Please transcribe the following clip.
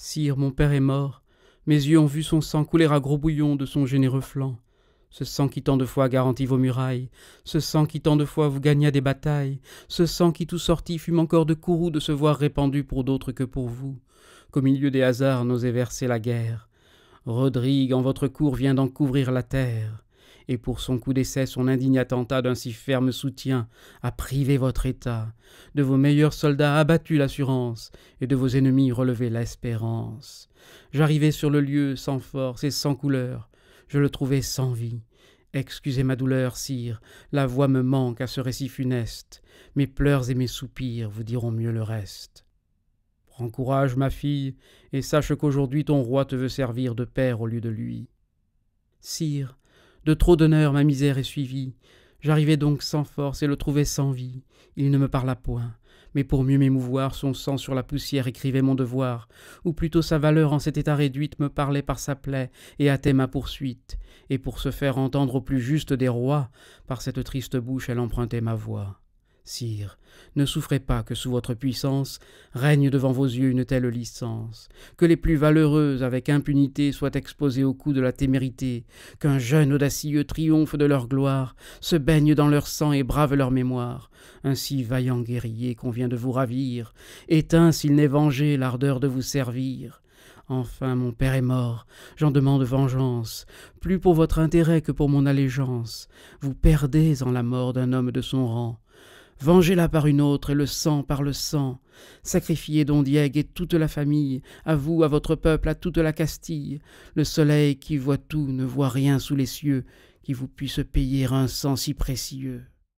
Sire, mon père est mort. Mes yeux ont vu son sang couler à gros bouillon de son généreux flanc. Ce sang qui tant de fois garantit vos murailles, ce sang qui tant de fois vous gagna des batailles, ce sang qui tout sorti fume encore de courroux de se voir répandu pour d'autres que pour vous, qu'au milieu des hasards n'osait verser la guerre. Rodrigue en votre cour vient d'en couvrir la terre et pour son coup d'essai, son indigne attentat d'un si ferme soutien, a privé votre État, de vos meilleurs soldats abattu l'assurance, et de vos ennemis relevé l'espérance. J'arrivais sur le lieu sans force et sans couleur, je le trouvais sans vie. Excusez ma douleur, sire, la voix me manque à ce récit funeste, mes pleurs et mes soupirs vous diront mieux le reste. Prends courage, ma fille, et sache qu'aujourd'hui ton roi te veut servir de père au lieu de lui. Sire, de trop d'honneur ma misère est suivie. J'arrivai donc sans force et le trouvais sans vie. Il ne me parla point. Mais pour mieux m'émouvoir, son sang sur la poussière écrivait mon devoir, ou plutôt sa valeur en cet état réduite me parlait par sa plaie et hâtait ma poursuite, et pour se faire entendre au plus juste des rois, par cette triste bouche elle empruntait ma voix. Sire, ne souffrez pas que sous votre puissance règne devant vos yeux une telle licence, que les plus valeureuses, avec impunité soient exposées au coup de la témérité, qu'un jeune audacieux triomphe de leur gloire, se baigne dans leur sang et brave leur mémoire. Ainsi, vaillant guerrier qu'on vient de vous ravir, éteint s'il n'est vengé l'ardeur de vous servir. Enfin, mon père est mort, j'en demande vengeance, plus pour votre intérêt que pour mon allégeance. Vous perdez en la mort d'un homme de son rang. Vengez-la par une autre, et le sang par le sang. Sacrifiez Don Diègue et toute la famille, à vous, à votre peuple, à toute la Castille. Le soleil qui voit tout ne voit rien sous les cieux qui vous puisse payer un sang si précieux.